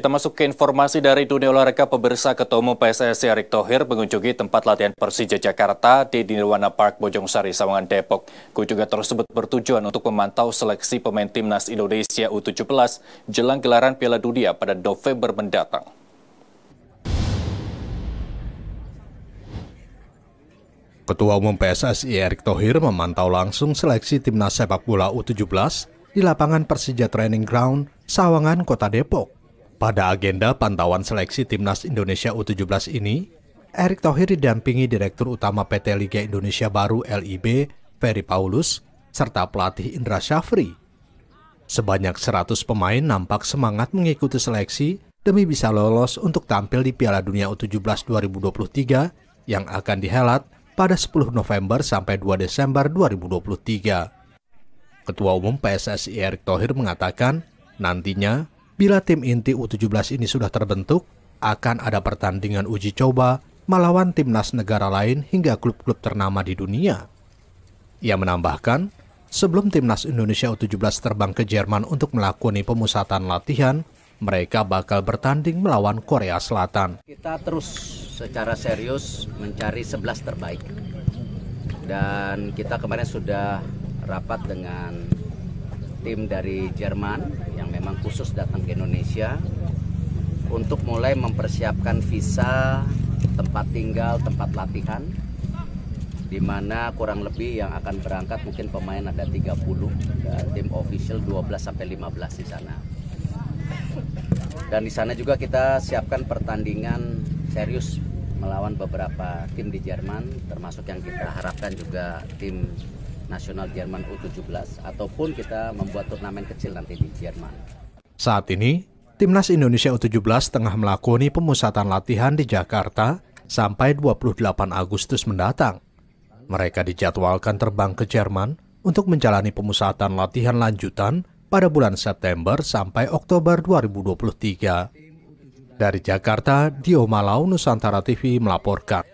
Kita masuk ke informasi dari dunia olahraga pemirsa ketemu PSSI Erick Thohir mengunjungi tempat latihan Persija Jakarta di Nirwana Park Bojongsari, Sawangan, Depok. Kunjungan tersebut bertujuan untuk memantau seleksi pemain timnas Indonesia U17 jelang gelaran Piala Dunia pada November mendatang. Ketua Umum PSSI Erick Thohir memantau langsung seleksi timnas sepak bola U17 di lapangan Persija Training Ground, Sawangan, Kota Depok pada agenda pantauan seleksi Timnas Indonesia U17 ini, Erick Thohir didampingi Direktur Utama PT Liga Indonesia Baru LIB, Ferry Paulus, serta pelatih Indra Syafri. Sebanyak 100 pemain nampak semangat mengikuti seleksi demi bisa lolos untuk tampil di Piala Dunia U17 2023 yang akan dihelat pada 10 November sampai 2 Desember 2023. Ketua Umum PSSI Erick Thohir mengatakan, nantinya Bila tim inti U17 ini sudah terbentuk, akan ada pertandingan uji coba melawan timnas negara lain hingga klub-klub ternama di dunia. Ia menambahkan, sebelum timnas Indonesia U17 terbang ke Jerman untuk melakoni pemusatan latihan, mereka bakal bertanding melawan Korea Selatan. Kita terus secara serius mencari 11 terbaik. Dan kita kemarin sudah rapat dengan tim dari Jerman yang memang khusus datang ke Indonesia untuk mulai mempersiapkan visa, tempat tinggal, tempat latihan di mana kurang lebih yang akan berangkat mungkin pemain ada 30 dan ya, tim official 12 sampai 15 di sana. Dan di sana juga kita siapkan pertandingan serius melawan beberapa tim di Jerman termasuk yang kita harapkan juga tim nasional Jerman U17 ataupun kita membuat turnamen kecil nanti di Jerman. Saat ini, Timnas Indonesia U17 tengah melakoni pemusatan latihan di Jakarta sampai 28 Agustus mendatang. Mereka dijadwalkan terbang ke Jerman untuk menjalani pemusatan latihan lanjutan pada bulan September sampai Oktober 2023. Dari Jakarta, Dio Malau, Nusantara TV melaporkan.